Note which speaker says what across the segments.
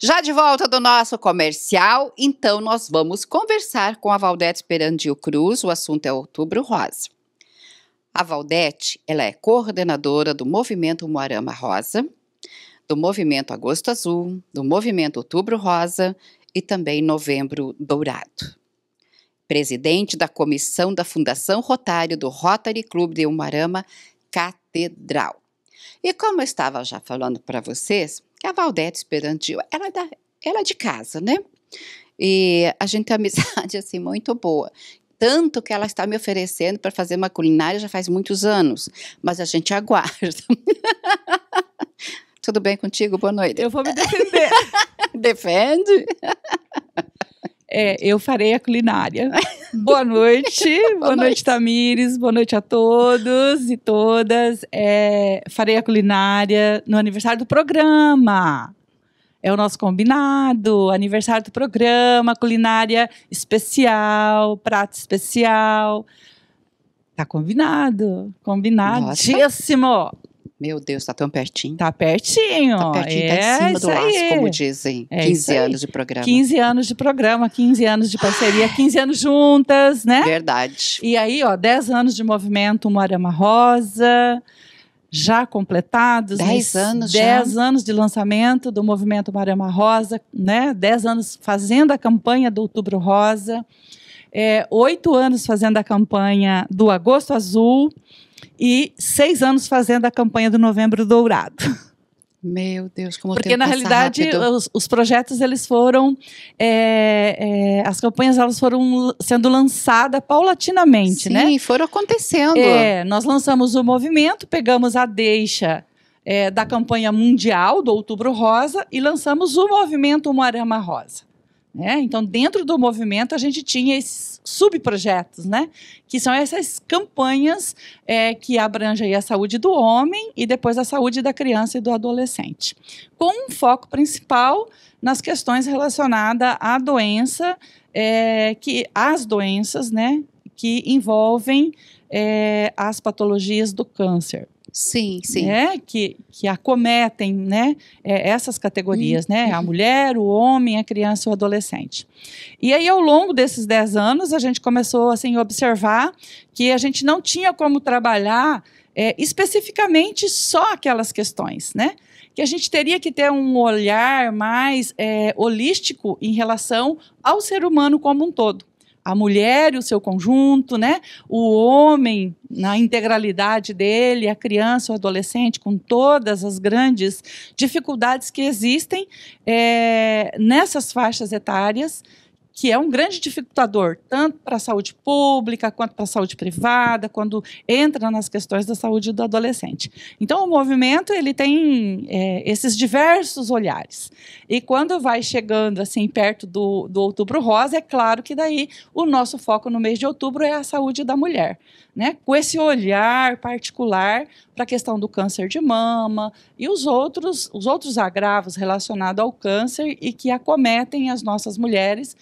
Speaker 1: Já de volta do nosso comercial, então nós vamos conversar com a Valdete Perandio Cruz, o assunto é Outubro Rosa. A Valdete, ela é coordenadora do Movimento Moarama Rosa, do Movimento Agosto Azul, do Movimento Outubro Rosa e também Novembro Dourado. Presidente da comissão da Fundação Rotário do Rotary Clube de Umarama Catedral. E como eu estava já falando para vocês, que a Valdete Esperandio, ela é, da, ela é de casa, né? E a gente tem amizade, assim, muito boa. Tanto que ela está me oferecendo para fazer uma culinária já faz muitos anos, mas a gente aguarda. Tudo bem contigo? Boa noite. Eu vou me defender.
Speaker 2: Defende. É, eu farei a culinária. Boa noite, boa, boa noite, noite, Tamires, boa noite a todos e todas. É, farei a culinária no aniversário do programa. É o nosso combinado, aniversário do programa, culinária especial, prato especial. Tá combinado, combinadíssimo. Nossa. Meu Deus, tá tão pertinho. Tá pertinho. Tá pertinho, é tá em é cima do aço, como
Speaker 1: dizem. É 15 anos de programa. 15
Speaker 2: anos de programa, 15 anos de parceria, 15 ah. anos juntas, né? Verdade. E aí, ó, 10 anos de movimento Moarama Rosa já completados. 10 anos 10 anos de lançamento do movimento Marama Rosa, né? 10 anos fazendo a campanha do Outubro Rosa, é, oito é, anos fazendo a campanha do Agosto Azul e seis anos fazendo a campanha do Novembro Dourado. Meu Deus, como Porque, na realidade, os, os, projetos, eles foram... É, é, as campanhas, elas foram sendo lançadas paulatinamente, Sim, né? Sim, foram acontecendo. É, nós lançamos o movimento, pegamos a deixa é, da campanha mundial do Outubro Rosa e lançamos o movimento Moarama Rosa. Né? Então, dentro do movimento, a gente tinha esses subprojetos, né? que são essas campanhas é, que abrangem a saúde do homem e depois a saúde da criança e do adolescente, com um foco principal nas questões relacionadas à doença, é, que as doenças né, que envolvem é, as patologias do câncer. Sim, sim. Né? Que, que acometem né? É, essas categorias, uhum. né? A uhum. mulher, o homem, a criança e o adolescente. E aí, ao longo desses dez anos, a gente começou assim, a observar que a gente não tinha como trabalhar é, especificamente só aquelas questões, né? Que a gente teria que ter um olhar mais é, holístico em relação ao ser humano como um todo a mulher e o seu conjunto, né? O homem na integralidade dele, a criança, o adolescente, com todas as grandes dificuldades que existem é, nessas faixas etárias que é um grande dificultador, tanto para a saúde pública quanto para a saúde privada, quando entra nas questões da saúde do adolescente. Então, o movimento ele tem é, esses diversos olhares. E quando vai chegando assim perto do, do Outubro Rosa, é claro que daí o nosso foco no mês de outubro é a saúde da mulher, né? Com esse olhar particular para a questão do câncer de mama e os outros, os outros agravos relacionados ao câncer e que acometem as nossas mulheres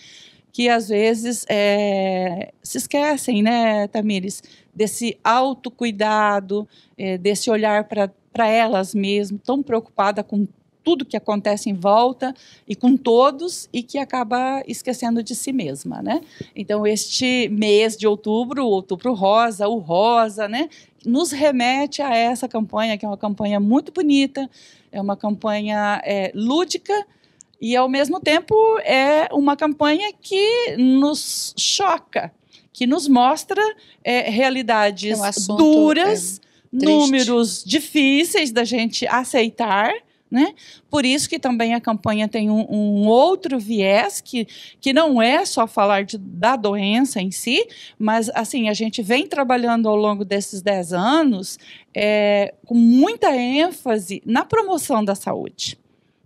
Speaker 2: que às vezes é, se esquecem, né, Tamires, desse autocuidado, é, desse olhar para elas mesmo, tão preocupada com tudo que acontece em volta e com todos e que acaba esquecendo de si mesma, né? Então este mês de outubro, o outubro rosa, o rosa, né, nos remete a essa campanha que é uma campanha muito bonita, é uma campanha é, lúdica e ao mesmo tempo é uma campanha que nos choca, que nos mostra é, realidades é um assunto, duras. É, números difíceis da gente aceitar, né? Por isso que também a campanha tem um, um, outro viés que, que não é só falar de, da doença em si, mas assim a gente vem trabalhando ao longo desses 10 anos é, com muita ênfase na promoção da saúde.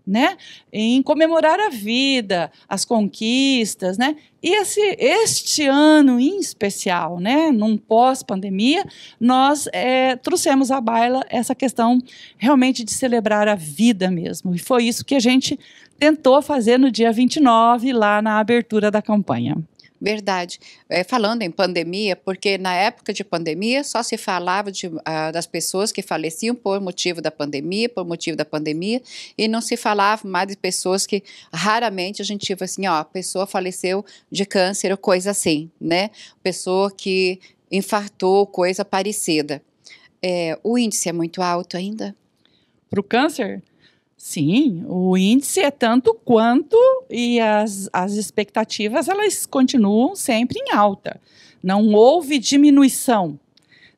Speaker 2: Né? Em comemorar a vida, as conquistas, né? E esse, este ano em especial, né, num pós-pandemia, nós é, trouxemos à baila essa questão realmente de celebrar a vida mesmo. E foi isso que a gente tentou fazer no dia 29, lá na abertura da campanha.
Speaker 1: Verdade. É, falando em pandemia, porque na época de pandemia só se falava de, ah, das pessoas que faleciam por motivo da pandemia, por motivo da pandemia, e não se falava mais de pessoas que raramente a gente tipo assim, ó, a pessoa faleceu de câncer ou coisa assim, né? Pessoa que infartou, coisa parecida. É, o índice é
Speaker 2: muito alto ainda? Para o câncer? Sim, o índice é tanto quanto e as, as expectativas elas continuam sempre em alta. Não houve diminuição.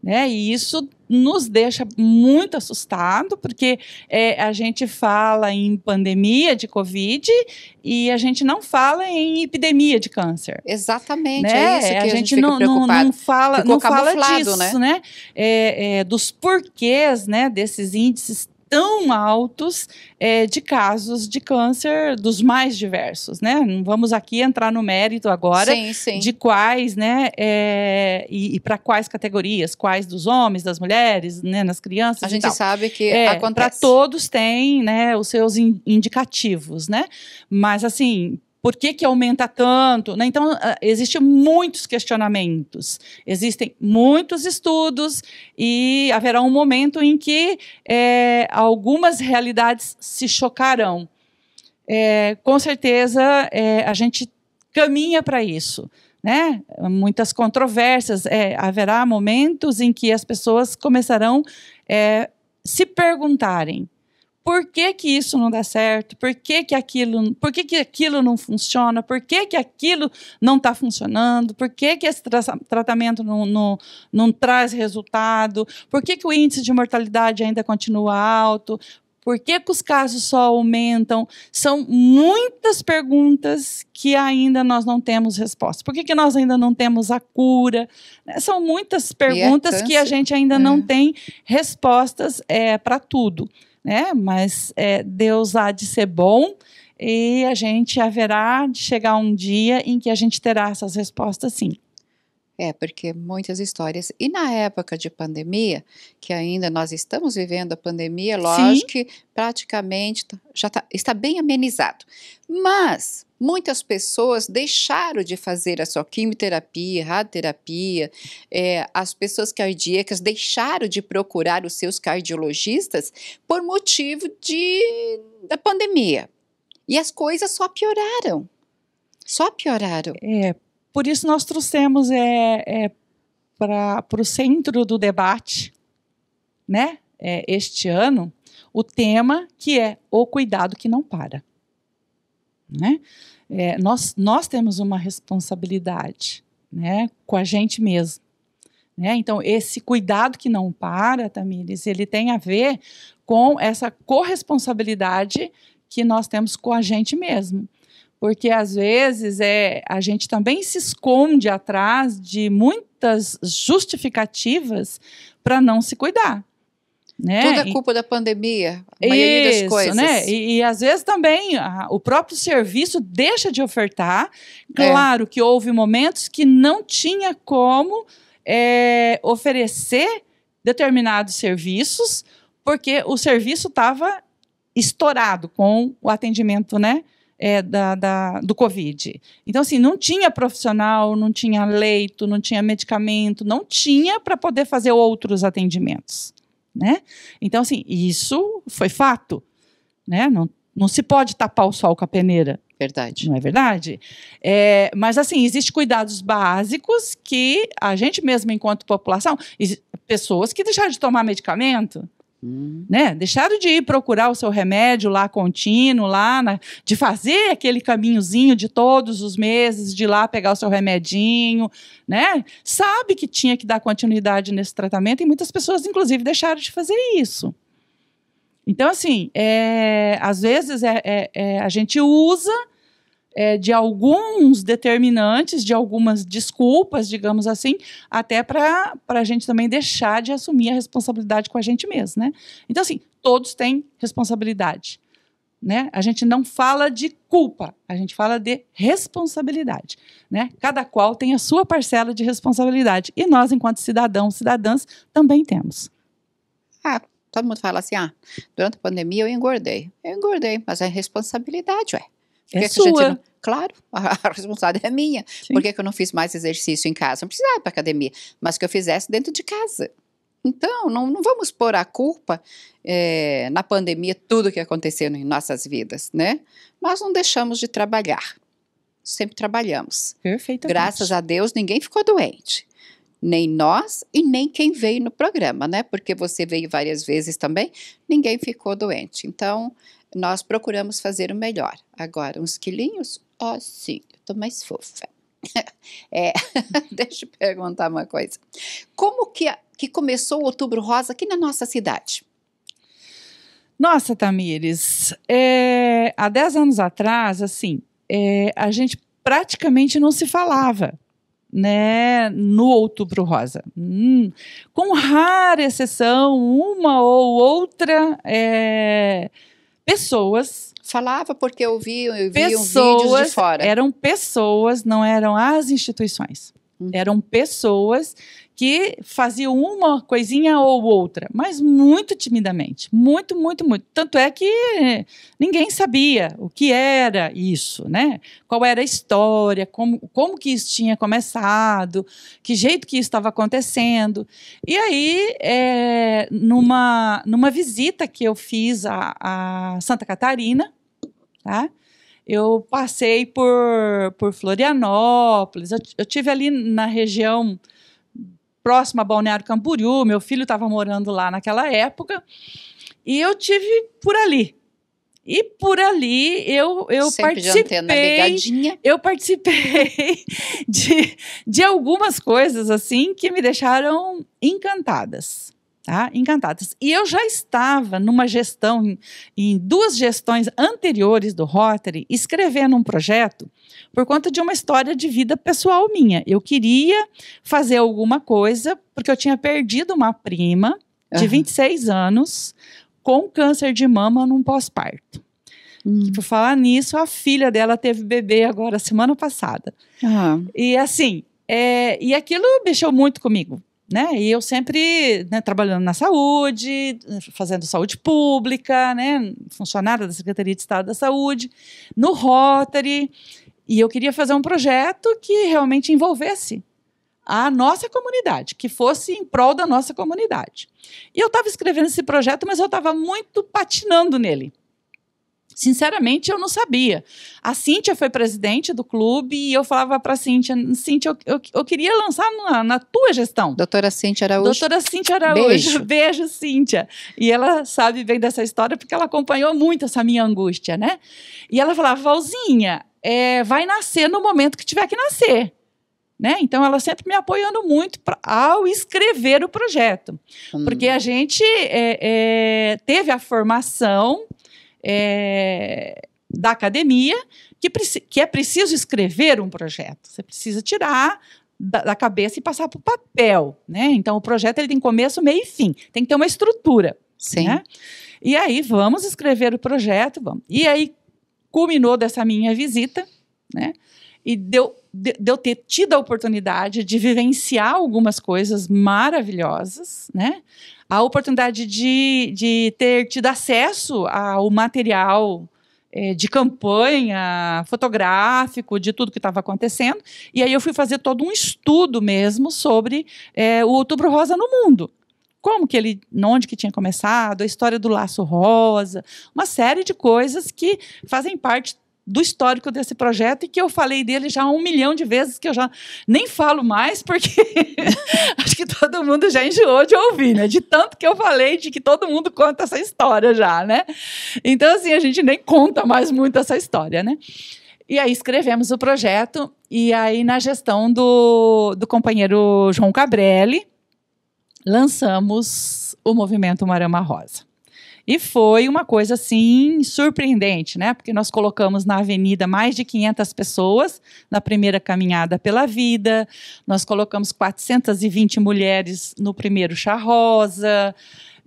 Speaker 2: Né? E isso nos deixa muito assustado, porque é, a gente fala em pandemia de Covid e a gente não fala em epidemia de câncer. Exatamente, né? é isso que a, gente, não, não, não, fala, não fala disso, né? né? É, é, dos porquês né, desses índices tão altos é, de casos de câncer dos mais diversos, né? Não vamos aqui entrar no mérito agora sim, sim. de quais, né? É, e, e para quais categorias, quais dos homens, das mulheres, né? Nas crianças. A gente sabe que é, Para todos tem, né? Os seus in, indicativos, né? Mas assim, por que, que aumenta tanto? Né? Então, ah, existem muitos questionamentos, existem muitos estudos e haverá um momento em que é, algumas realidades se chocarão. É, com certeza, é, a gente caminha para isso. Né? Muitas controvérsias, haverá momentos em que as pessoas começarão a se perguntarem por que, que isso não dá certo, por que, que aquilo, por que, que aquilo não funciona, por que, que aquilo não está funcionando, por que, que esse tra tratamento não, não, não traz resultado, por que, que o índice de mortalidade ainda continua alto, por que, que, os casos só aumentam? São muitas perguntas que ainda nós não temos resposta. Por que, que nós ainda não temos a cura? Né, são muitas é perguntas é que a gente ainda é. não tem respostas é, para tudo né? Mas é, Deus há de ser bom e a gente haverá de chegar um dia em que a gente terá essas respostas sim.
Speaker 1: É, porque muitas histórias. E na época de pandemia, que ainda nós estamos vivendo a pandemia, lógico Sim. que praticamente tá, já tá, está bem amenizado. Mas Muitas pessoas deixaram de fazer a sua quimioterapia, radioterapia, é, as pessoas cardíacas deixaram de procurar os seus cardiologistas por motivo de, da pandemia. E as
Speaker 2: coisas só pioraram. Só pioraram. É, por isso nós trouxemos é, é, para o centro do debate, né, é, este ano, o tema que é o cuidado que não para. Né? É, nós, nós temos uma responsabilidade né, com a gente mesmo. Né? Então, esse cuidado que não para, Tamires, ele tem a ver com essa corresponsabilidade que nós temos com a gente mesmo. Porque às vezes é, a gente também se esconde atrás de muitas justificativas para não se cuidar. Né? Tudo é
Speaker 1: culpa e, da pandemia, a maioria isso, das coisas. Né?
Speaker 2: E, e às vezes também a, o próprio serviço deixa de ofertar. É. Claro é. que houve momentos que não tinha como é, oferecer determinados serviços, porque o serviço estava estourado com o atendimento, né? É, da, da, do Covid. Então, assim, não tinha profissional, não tinha leito, não tinha medicamento, não tinha para poder fazer outros atendimentos né? Então, assim, isso foi fato, né? Não, não se pode tapar o sol com a peneira. Verdade. Não é verdade? É, mas, assim, existem cuidados básicos que a gente mesmo, enquanto população, pessoas que deixaram de tomar medicamento, Hum. Né? Deixaram de ir procurar o seu remédio lá contínuo, lá na, de fazer aquele caminhozinho de todos os meses, de lá pegar o seu remedinho, né? Sabe que tinha que dar continuidade nesse tratamento e muitas pessoas, inclusive, deixaram de fazer isso. Então, assim, é, às vezes é, é, é a gente usa é, de alguns determinantes, de algumas desculpas, digamos assim, até para a gente também deixar de assumir a responsabilidade com a gente mesmo, né? Então, assim, todos têm responsabilidade. Né? A gente não fala de culpa, a gente fala de responsabilidade, né? Cada qual tem a sua parcela de responsabilidade e nós, enquanto cidadãos, cidadãs, também temos. Ah,
Speaker 1: todo mundo fala assim, ah, durante a pandemia eu engordei, eu engordei, mas é responsabilidade, ué é que sua. Que não... Claro, a, a responsabilidade é minha. Sim. Por que, que eu não fiz mais exercício em casa? Não precisava ir para academia, mas que eu fizesse dentro de casa. Então, não, não vamos pôr a culpa é, na pandemia, tudo que aconteceu em nossas vidas, né? Nós não deixamos de trabalhar. Sempre trabalhamos. Perfeitamente. Graças a Deus, ninguém ficou doente nem nós e nem quem veio no programa, né? Porque você veio várias vezes também, ninguém ficou doente. Então, nós procuramos fazer o melhor. Agora, uns quilinhos? Ó, oh, sim, eu tô mais fofa. é, deixa eu perguntar uma coisa. Como que, que começou o Outubro Rosa aqui na nossa cidade?
Speaker 2: Nossa, Tamires, é, há 10 anos atrás, assim, é, a gente praticamente não se falava né, no Outubro Rosa. Hum, com rara exceção, uma ou outra é, pessoas. Falava porque eu vi, eu vi pessoas, um vídeo de fora. Eram pessoas, não eram as instituições. Hum. Eram pessoas que fazia uma coisinha ou outra, mas muito timidamente, muito, muito, muito. Tanto é que ninguém sabia o que era isso, né? Qual era a história, como, como que isso tinha começado, que jeito que isso estava acontecendo. E aí, é, numa, numa visita que eu fiz a, a Santa Catarina, tá? eu passei por, por Florianópolis, eu, eu tive ali na região próximo a Balneário Camboriú, meu filho estava morando lá naquela época, e eu tive por ali. E por ali eu, eu participei. eu participei de, de algumas coisas assim que me deixaram encantadas. Tá? Encantadas. E eu já estava numa gestão, em, em duas gestões anteriores do Rotary, escrevendo um projeto por conta de uma história de vida pessoal minha. Eu queria fazer alguma coisa, porque eu tinha perdido uma prima de uhum. 26 anos com câncer de mama num pós-parto. Hum. Por falar nisso, a filha dela teve bebê agora, semana passada. Uhum. E assim, é, e aquilo mexeu muito comigo né? E eu sempre né, trabalhando na saúde, fazendo saúde pública, né? Funcionária da Secretaria de Estado da Saúde, no Rotary. E eu queria fazer um projeto que realmente envolvesse a nossa comunidade, que fosse em prol da nossa comunidade. E eu estava escrevendo esse projeto, mas eu estava muito patinando nele. Sinceramente, eu não sabia. A Cíntia foi presidente do clube e eu falava para a Cíntia, Cíntia, eu, eu, eu queria lançar na, na, tua gestão. Doutora Cíntia Araújo. Doutora Cíntia Araújo. Beijo. Beijo, Cíntia. E ela sabe bem dessa história porque ela acompanhou muito essa minha angústia, né? E ela falava, Valzinha, é, vai nascer no momento que tiver que nascer. Né? Então, ela sempre me apoiando muito pra, ao escrever o projeto. Hum. Porque a gente é, é, teve a formação é, da academia que, que é preciso escrever um projeto. Você precisa tirar da, da, cabeça e passar para o papel, né? Então o projeto ele tem começo, meio e fim. Tem que ter uma estrutura, Sim. Né? E aí vamos escrever o projeto, vamos. E aí culminou dessa minha visita, né? E deu de, eu ter tido a oportunidade de vivenciar algumas coisas maravilhosas, né? a oportunidade de, de ter tido acesso ao material é, de campanha, fotográfico, de tudo que estava acontecendo. E aí eu fui fazer todo um estudo mesmo sobre é, o Outubro Rosa no mundo. Como que ele, onde que tinha começado, a história do laço rosa, uma série de coisas que fazem parte do histórico desse projeto e que eu falei dele já um milhão de vezes, que eu já nem falo mais, porque acho que todo mundo já enjoou de ouvir, né? De tanto que eu falei, de que todo mundo conta essa história já, né? Então, assim, a gente nem conta mais muito essa história, né? E aí escrevemos o projeto, e aí na gestão do, do companheiro João Cabrelli, lançamos o movimento Marama Rosa. E foi uma coisa assim surpreendente, né? Porque nós colocamos na avenida mais de 500 pessoas na primeira caminhada pela vida, nós colocamos 420 mulheres no primeiro chá rosa.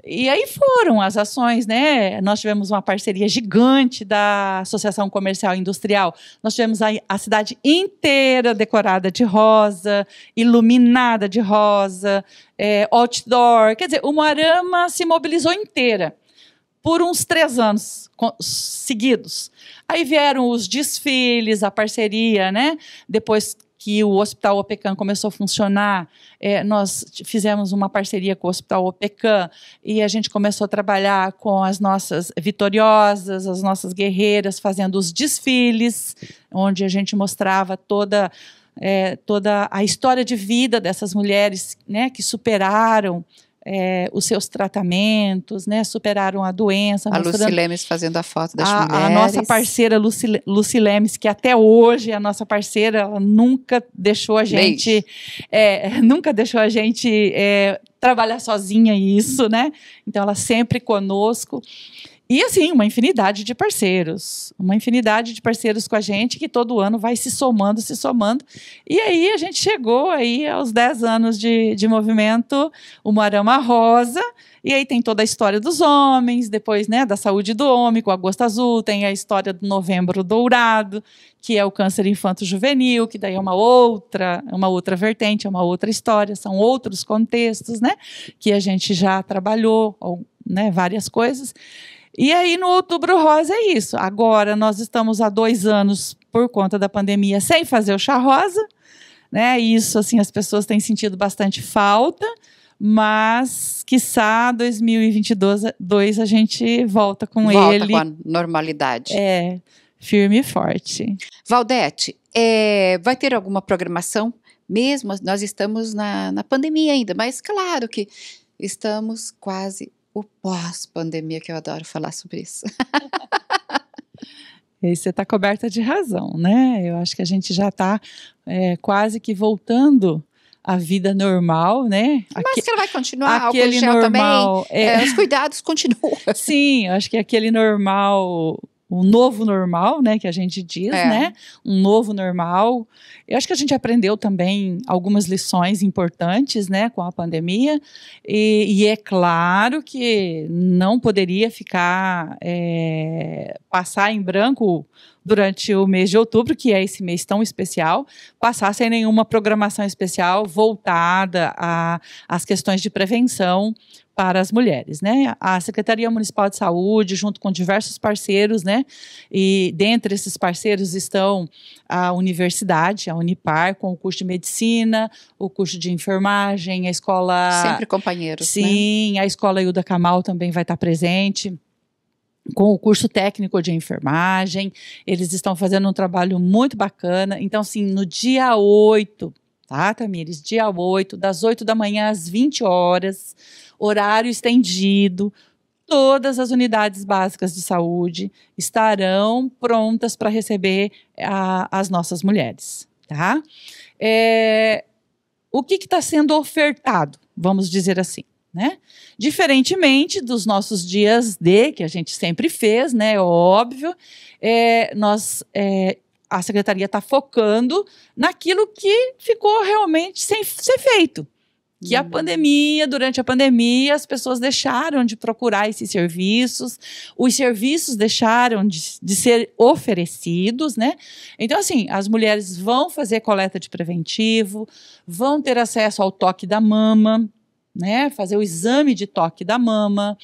Speaker 2: E aí foram as ações, né? Nós tivemos uma parceria gigante da Associação Comercial Industrial. Nós tivemos a, a cidade inteira decorada de rosa, iluminada de rosa, é, outdoor. Quer dizer, o Moarama se mobilizou inteira por uns três anos seguidos. Aí vieram os desfiles, a parceria, né? Depois que o Hospital OPECAM começou a funcionar, é, nós fizemos uma parceria com o Hospital OPECAM e a gente começou a trabalhar com as nossas vitoriosas, as nossas guerreiras, fazendo os desfiles, onde a gente mostrava toda, é, toda a história de vida dessas mulheres né, que superaram é, os seus tratamentos, né? Superaram a doença. A Lucilemes
Speaker 1: fazendo a foto das a, mulheres. A nossa
Speaker 2: parceira Lucy Lucilemes, que até hoje é a nossa parceira, ela nunca deixou a gente, é, nunca deixou a gente é, trabalhar sozinha isso, né? Então ela sempre conosco. E assim, uma infinidade de parceiros, uma infinidade de parceiros com a gente que todo ano vai se somando, se somando. E aí a gente chegou aí aos 10 anos de, de movimento, o Moarama rosa, e aí tem toda a história dos homens, depois né, da saúde do homem com agosto azul, tem a história do novembro dourado, que é o câncer infanto-juvenil, que daí é uma outra, é uma outra vertente, é uma outra história, são outros contextos, né, que a gente já trabalhou, né, várias coisas. E aí, no Outubro Rosa, é isso. Agora, nós estamos há dois anos, por conta da pandemia, sem fazer o chá rosa. Né? Isso, assim, as pessoas têm sentido bastante falta. Mas, quiçá, 2022 a gente volta com volta ele. Volta com a normalidade. É, firme e forte.
Speaker 1: Valdete, é, vai ter alguma programação? Mesmo, nós estamos na, na pandemia ainda, mas claro que estamos quase o pós-pandemia, que eu adoro falar sobre isso.
Speaker 2: E você está coberta de razão, né? Eu acho que a gente já está é, quase que voltando à vida normal, né? A máscara
Speaker 1: vai continuar, aquele normal, também.
Speaker 2: É... É, os cuidados continuam. Sim, acho que aquele normal o novo normal, né, que a gente diz, é. né? Um novo normal. Eu acho que a gente aprendeu também algumas lições importantes, né, com a pandemia. E, e é claro que não poderia ficar é, passar em branco durante o mês de outubro, que é esse mês tão especial, passar sem nenhuma programação especial voltada às questões de prevenção, para as mulheres, né? A Secretaria Municipal de Saúde, junto com diversos parceiros, né? E dentre esses parceiros estão a universidade, a Unipar, com o curso de medicina, o curso de enfermagem, a escola. Sempre companheiros. Né? Sim, né? a escola Hilda Camal também vai estar presente com o curso técnico de enfermagem. Eles estão fazendo um trabalho muito bacana. Então, assim, no dia 8 tá, Tamires? Dia 8, das 8 da manhã às 20 horas, horário estendido. Todas as unidades básicas de saúde estarão prontas para receber a, as nossas mulheres, tá? É, o que está sendo ofertado, vamos dizer assim, né? Diferentemente dos nossos dias D, que a gente sempre fez, né? É óbvio, é, nós é, a secretaria está focando naquilo que ficou realmente sem ser feito. Que a uhum. pandemia, durante a pandemia, as pessoas deixaram de procurar esses serviços, os serviços deixaram de, de ser oferecidos, né? Então, assim, as mulheres vão fazer coleta de preventivo, vão ter acesso ao toque da mama, né? Fazer o exame de toque da mama,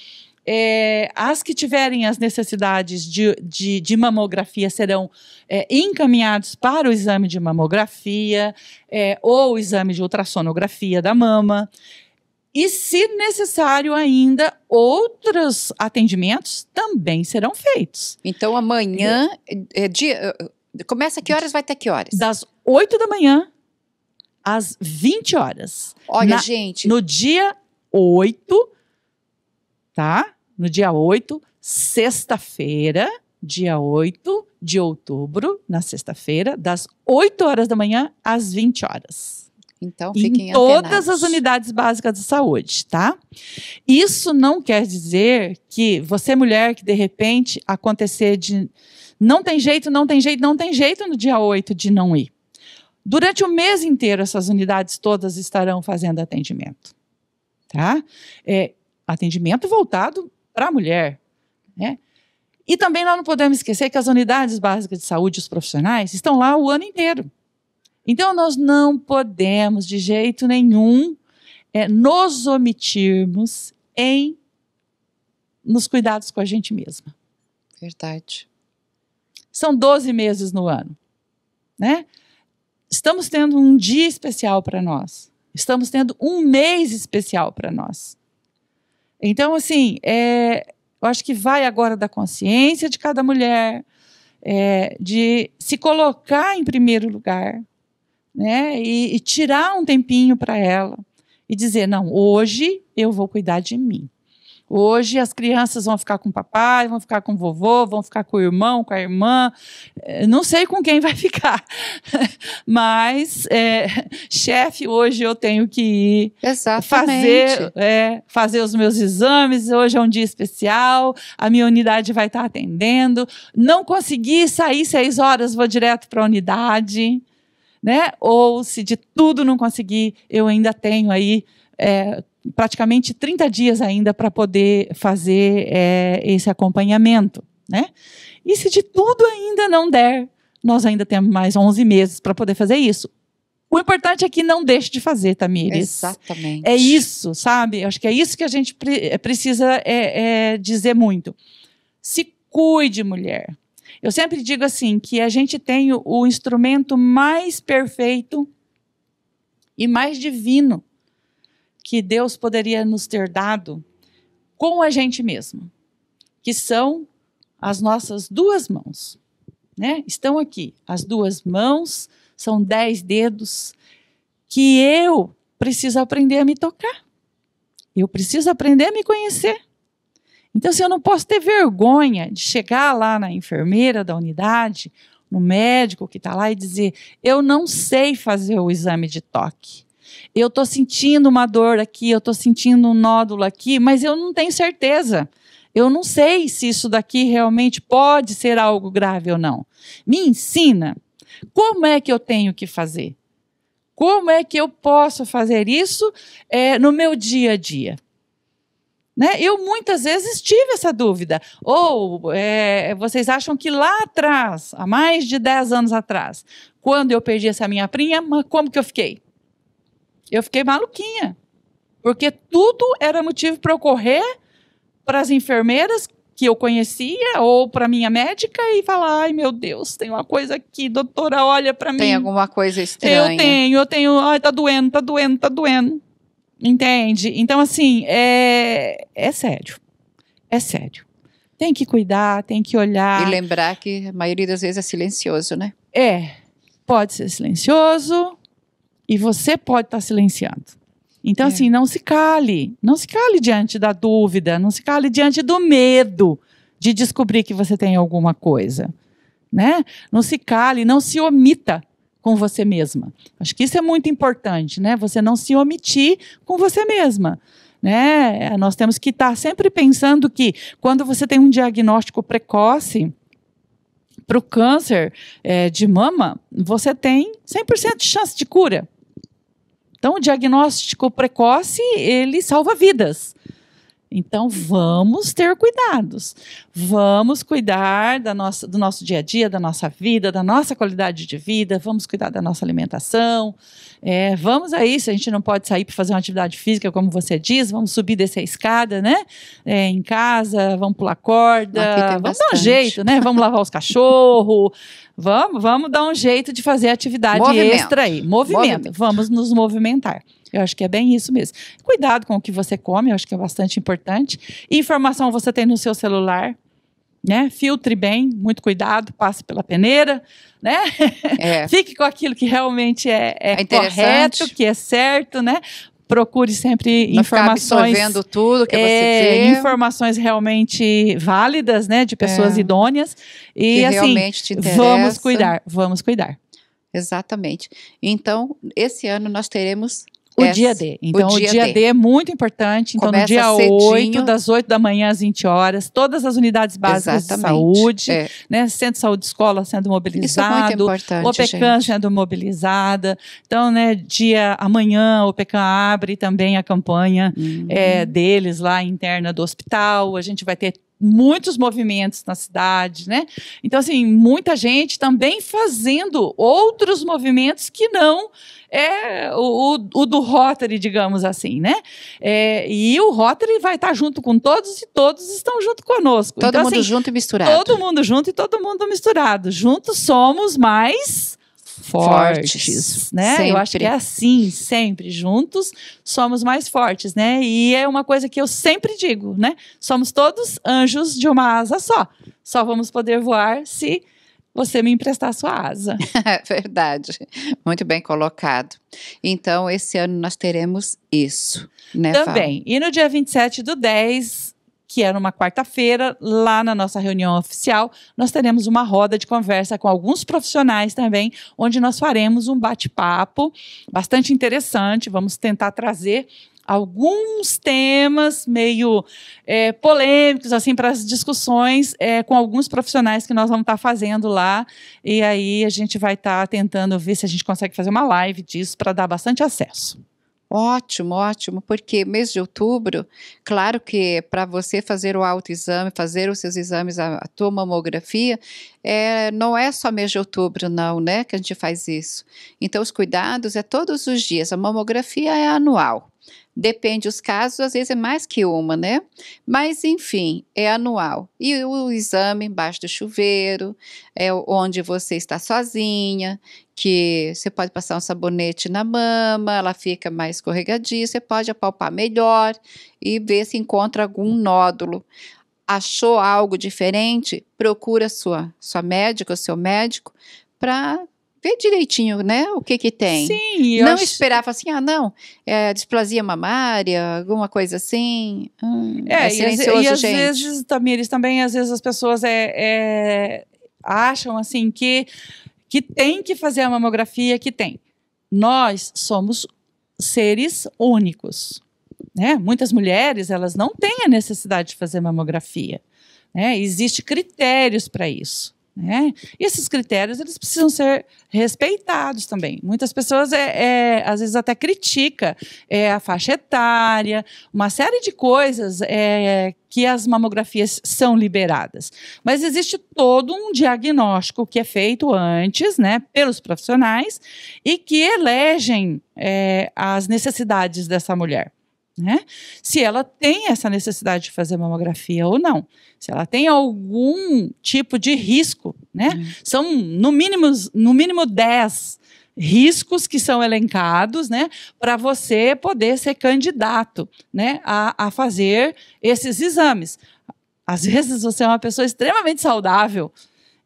Speaker 2: é, as que tiverem as necessidades de, de, de mamografia serão é, encaminhados para o exame de mamografia é, ou o exame de ultrassonografia da mama. E, se necessário ainda, outros atendimentos também serão feitos. Então, amanhã, é, é dia, é, começa que horas, vai até que horas? Das 8 da manhã às 20 horas. Olha, Na, gente. No dia 8, tá? no dia 8, sexta-feira, dia 8 de outubro, na sexta-feira, das 8 horas da manhã às 20 horas.
Speaker 1: Então, fiquem em todas
Speaker 2: as unidades básicas de saúde, tá? Isso não quer dizer que você mulher que de repente acontecer de não tem jeito, não tem jeito, não tem jeito no dia 8 de não ir. Durante o mês inteiro essas unidades todas estarão fazendo atendimento, tá? É, atendimento voltado para a mulher. Né? E também nós não podemos esquecer que as unidades básicas de saúde, os profissionais, estão lá o ano inteiro. Então, nós não podemos, de jeito nenhum, é, nos omitirmos em nos cuidados com a gente mesma. Verdade. São 12 meses no ano. Né? Estamos tendo um dia especial para nós. Estamos tendo um mês especial para nós. Então, assim, é, eu acho que vai agora da consciência de cada mulher, é, de se colocar em primeiro lugar, né? E, e tirar um tempinho para ela e dizer: não, hoje eu vou cuidar de mim. Hoje as crianças vão ficar com o papai, vão ficar com o vovô, vão ficar com o irmão, com a irmã. Eh, não sei com quem vai ficar. Mas, é, chefe, hoje eu tenho que ir fazer, é, fazer os meus exames. Hoje é um dia especial, a minha unidade vai estar atendendo. Não consegui sair seis horas, vou direto para a unidade. Né? Ou se de tudo não conseguir, eu ainda tenho aí. É, praticamente 30 dias ainda para poder fazer é, esse acompanhamento. Né? E se de tudo ainda não der, nós ainda temos mais 11 meses para poder fazer isso. O importante é que não deixe de fazer, Tamires. Exatamente. É isso, sabe? Acho que é isso que a gente pre é, precisa é, é, dizer muito. Se cuide, mulher. Eu sempre digo assim que a gente tem o, o instrumento mais perfeito e mais divino que Deus poderia nos ter dado com a gente mesmo, que são as nossas duas mãos. Né? Estão aqui as duas mãos, são dez dedos, que eu preciso aprender a me tocar. Eu preciso aprender a me conhecer. Então, se eu não posso ter vergonha de chegar lá na enfermeira da unidade, no médico que está lá e dizer: eu não sei fazer o exame de toque. Eu estou sentindo uma dor aqui, eu estou sentindo um nódulo aqui, mas eu não tenho certeza. Eu não sei se isso daqui realmente pode ser algo grave ou não. Me ensina. Como é que eu tenho que fazer? Como é que eu posso fazer isso é, no meu dia a dia? Né? Eu muitas vezes tive essa dúvida. Ou é, vocês acham que lá atrás, há mais de 10 anos atrás, quando eu perdi essa minha prima, como que eu fiquei? Eu fiquei maluquinha. Porque tudo era motivo para eu correr para as enfermeiras que eu conhecia ou para minha médica e falar: ai meu Deus, tem uma coisa aqui, doutora, olha para mim. Tem alguma coisa estranha. Eu tenho, eu tenho, ai, tá doendo, tá doendo, tá doendo. Entende? Então, assim, é, é sério. É sério. Tem que cuidar, tem que olhar. E lembrar que a maioria das vezes é silencioso, né? É. Pode ser silencioso, e você pode estar tá silenciado. Então, é. assim, não se cale. Não se cale diante da dúvida, não se cale diante do medo de descobrir que você tem alguma coisa. Né? Não se cale, não se omita com você mesma. Acho que isso é muito importante, né? Você não se omitir com você mesma. Né? É, nós temos que estar tá sempre pensando que quando você tem um diagnóstico precoce para o câncer é, de mama, você tem 100% de chance de cura. Então, o diagnóstico precoce, ele salva vidas. Então vamos ter cuidados. Vamos cuidar da nossa, do nosso dia a dia, da nossa vida, da nossa qualidade de vida, vamos cuidar da nossa alimentação. É, vamos aí, se a gente não pode sair para fazer uma atividade física, como você diz, vamos subir descer a escada, né? É, em casa, vamos pular corda, vamos dar um jeito, né? Vamos lavar os cachorros, vamos, vamos dar um jeito de fazer atividade movimento. extra aí. Movimento. movimento. Vamos nos movimentar. Eu acho que é bem isso mesmo. Cuidado com o que você come, eu acho que é bastante importante. Informação você tem no seu celular, né? Filtre bem, muito cuidado, passe pela peneira, né? É. Fique com aquilo que realmente é, é, é correto, que é certo, né? Procure sempre Não informações. Ficar tudo que é, você vê. Informações realmente válidas, né? De pessoas é. idôneas. E que assim, vamos cuidar,
Speaker 1: vamos cuidar. Exatamente. Então, esse ano nós teremos o é, dia D. Então, o dia, o dia D. D.
Speaker 2: é muito importante. Então, Começa no dia cedinho. 8, das 8 da manhã às 20 horas, todas as unidades básicas Exatamente. de saúde, é. né? Centro de Saúde Escola sendo mobilizado, Isso é OPECAM sendo mobilizada. Então, né, dia amanhã, o OPECAM abre também a campanha uhum. é, deles lá interna do hospital. A gente vai ter muitos movimentos na cidade, né? Então, assim, muita gente também fazendo outros movimentos que não é o, o, o do Rotary, digamos assim, né? É, e o Rotary vai estar junto com todos e todos estão junto conosco. Todo então, mundo assim, junto e misturado. Todo mundo junto e todo mundo misturado. Juntos somos mais fortes, né? Sempre. Eu acho que é assim, sempre juntos somos mais fortes, né? E é uma coisa que eu sempre digo, né? Somos todos anjos de uma asa só. Só vamos poder voar se você me emprestar sua
Speaker 1: asa. É Verdade. Muito bem colocado. Então, esse ano nós
Speaker 2: teremos isso,
Speaker 1: né? Também.
Speaker 2: E no dia 27 do 10, que é numa quarta-feira, lá na nossa reunião oficial, nós teremos uma roda de conversa com alguns profissionais também, onde nós faremos um bate-papo bastante interessante. Vamos tentar trazer alguns temas meio é, polêmicos assim para as discussões é, com alguns profissionais que nós vamos estar tá fazendo lá e aí a gente vai estar tá tentando ver se a gente consegue fazer uma live disso para dar bastante acesso.
Speaker 1: Ótimo, ótimo, porque mês de outubro, claro que para você fazer o autoexame, fazer os seus exames, a, a tua mamografia, é, não é só mês de outubro, não, né, que a gente faz isso. Então, os cuidados é todos os dias, a mamografia é anual. Depende os casos, às vezes é mais que uma, né? Mas enfim, é anual. E o exame embaixo do chuveiro, é onde você está sozinha que você pode passar um sabonete na mama, ela fica mais escorregadia, você pode apalpar melhor e ver se encontra algum nódulo. Achou algo diferente? Procura sua sua médica, o seu médico, para ver direitinho, né? O que que tem? Sim, eu não acho... esperar, falar assim, ah, não, é displasia mamária, alguma coisa assim. Hum, é, é silencioso, e, às gente. vezes,
Speaker 2: Tamires, também às vezes as pessoas é, é acham assim que que tem que fazer a mamografia, que tem. Nós somos seres únicos. Né? Muitas mulheres elas não têm a necessidade de fazer mamografia. Né? Existem critérios para isso. Né? E esses critérios eles precisam ser respeitados também. Muitas pessoas é, é, às vezes até critica é, a faixa etária, uma série de coisas é, que as mamografias são liberadas. Mas existe todo um diagnóstico que é feito antes, né, pelos profissionais e que elegem é, as necessidades dessa mulher né? Se ela tem essa necessidade de fazer mamografia ou não, se ela tem algum tipo de risco, né? Uhum. São no mínimo, no mínimo 10 riscos que são elencados, né, para você poder ser candidato, né, a, a fazer esses exames. Às vezes você é uma pessoa extremamente saudável,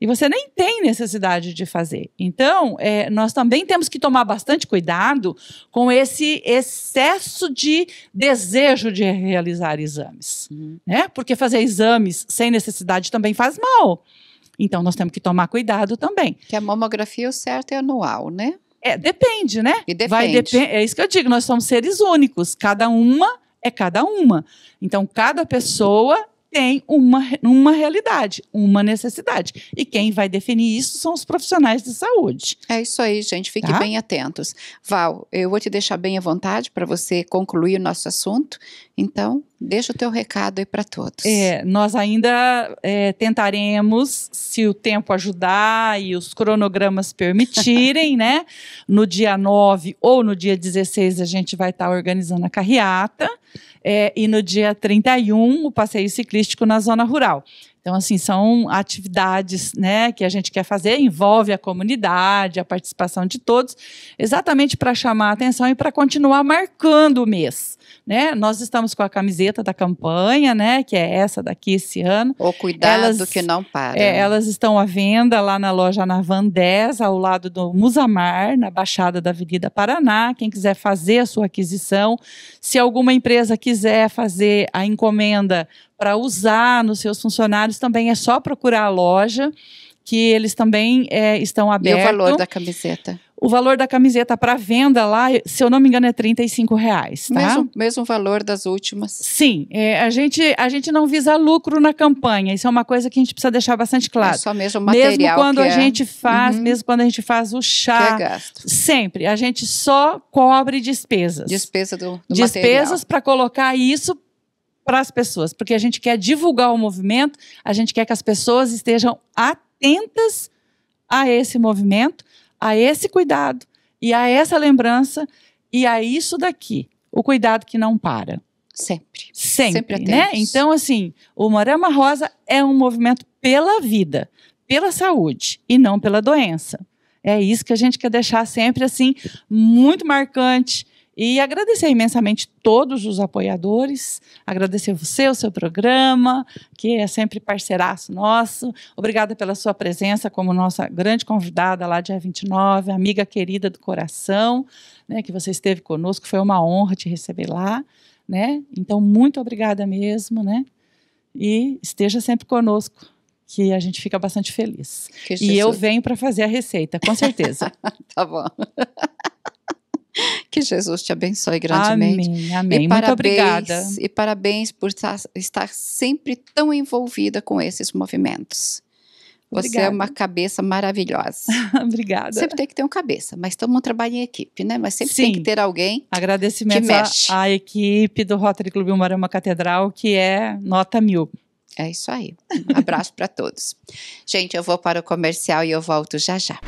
Speaker 2: e você nem tem necessidade de fazer. Então, é, nós também temos que tomar bastante cuidado com esse excesso de desejo de realizar exames. Uhum. Né? Porque fazer exames sem necessidade também faz mal. Então, nós temos que tomar cuidado também. Que a mamografia, é o certo é anual, né? É, depende, né? E depende. Vai dep é isso que eu digo, nós somos seres únicos. Cada uma é cada uma. Então, cada pessoa tem uma, uma realidade, uma necessidade. E quem vai definir isso são os profissionais
Speaker 1: de saúde. É isso aí, gente. Fiquem tá? bem atentos. Val, eu vou te deixar bem à vontade para você concluir o nosso assunto. Então, Deixa o teu recado aí para todos.
Speaker 2: É, nós ainda é, tentaremos, se o tempo ajudar e os cronogramas permitirem, né? No dia 9 ou no dia 16 a gente vai estar tá organizando a carreata. É, e no dia 31 o passeio ciclístico na zona rural. Então, assim, são atividades né, que a gente quer fazer, envolve a comunidade, a participação de todos, exatamente para chamar a atenção e para continuar marcando o mês né? Nós estamos com a camiseta da campanha, né? Que é essa daqui esse ano. O cuidado elas, que não
Speaker 1: para. É, elas
Speaker 2: estão à venda lá na loja Navan 10, ao lado do Musamar, na Baixada da Avenida Paraná. Quem quiser fazer a sua aquisição, se alguma empresa quiser fazer a encomenda para usar nos seus funcionários, também é só procurar a loja que eles também é, estão abertos. E o valor da camiseta? O valor da camiseta para venda lá, se eu não me engano, é 35 reais, tá? Mesmo, mesmo valor das últimas. Sim, é, a, gente, a gente não visa lucro na campanha. Isso é uma coisa que a gente precisa deixar bastante é claro. É só mesmo material. Mesmo quando a é... gente faz, uhum. mesmo quando a gente faz o chá, que é gasto. sempre a gente só cobre despesas. Despesa do, do despesas para colocar isso para as pessoas, porque a gente quer divulgar o movimento, a gente quer que as pessoas estejam atentas a esse movimento a esse cuidado e a essa lembrança e a isso daqui. O cuidado que não para. Sempre. Sempre, Sempre né? Então, assim, o Morama Rosa é um movimento pela vida, pela saúde e não pela doença. É isso que a gente quer deixar sempre assim muito marcante e agradecer imensamente todos os apoiadores, agradecer você, o seu programa, que é sempre parceiraço nosso. Obrigada pela sua presença como nossa grande convidada lá dia 29, amiga querida do coração, né, que você esteve conosco, foi uma honra te receber lá, né? Então muito obrigada mesmo, né? E esteja sempre conosco que a gente fica bastante feliz. Que e Jesus. eu venho para fazer a receita, com certeza. tá bom. Que Jesus te abençoe grandemente. Amém, amém. E Muito obrigada. E
Speaker 1: parabéns por estar sempre tão envolvida com esses movimentos. Você Obrigada. é uma cabeça maravilhosa. Obrigada. Sempre tem que ter um cabeça, mas estamos um trabalho em equipe, né? Mas sempre Sim. tem que ter alguém
Speaker 2: Agradecimento que mexe. Agradecimento à equipe do Rotary Clube Umarama Catedral, que é nota mil. É isso aí.
Speaker 1: Um abraço para todos. Gente, eu vou para o comercial e eu volto já já.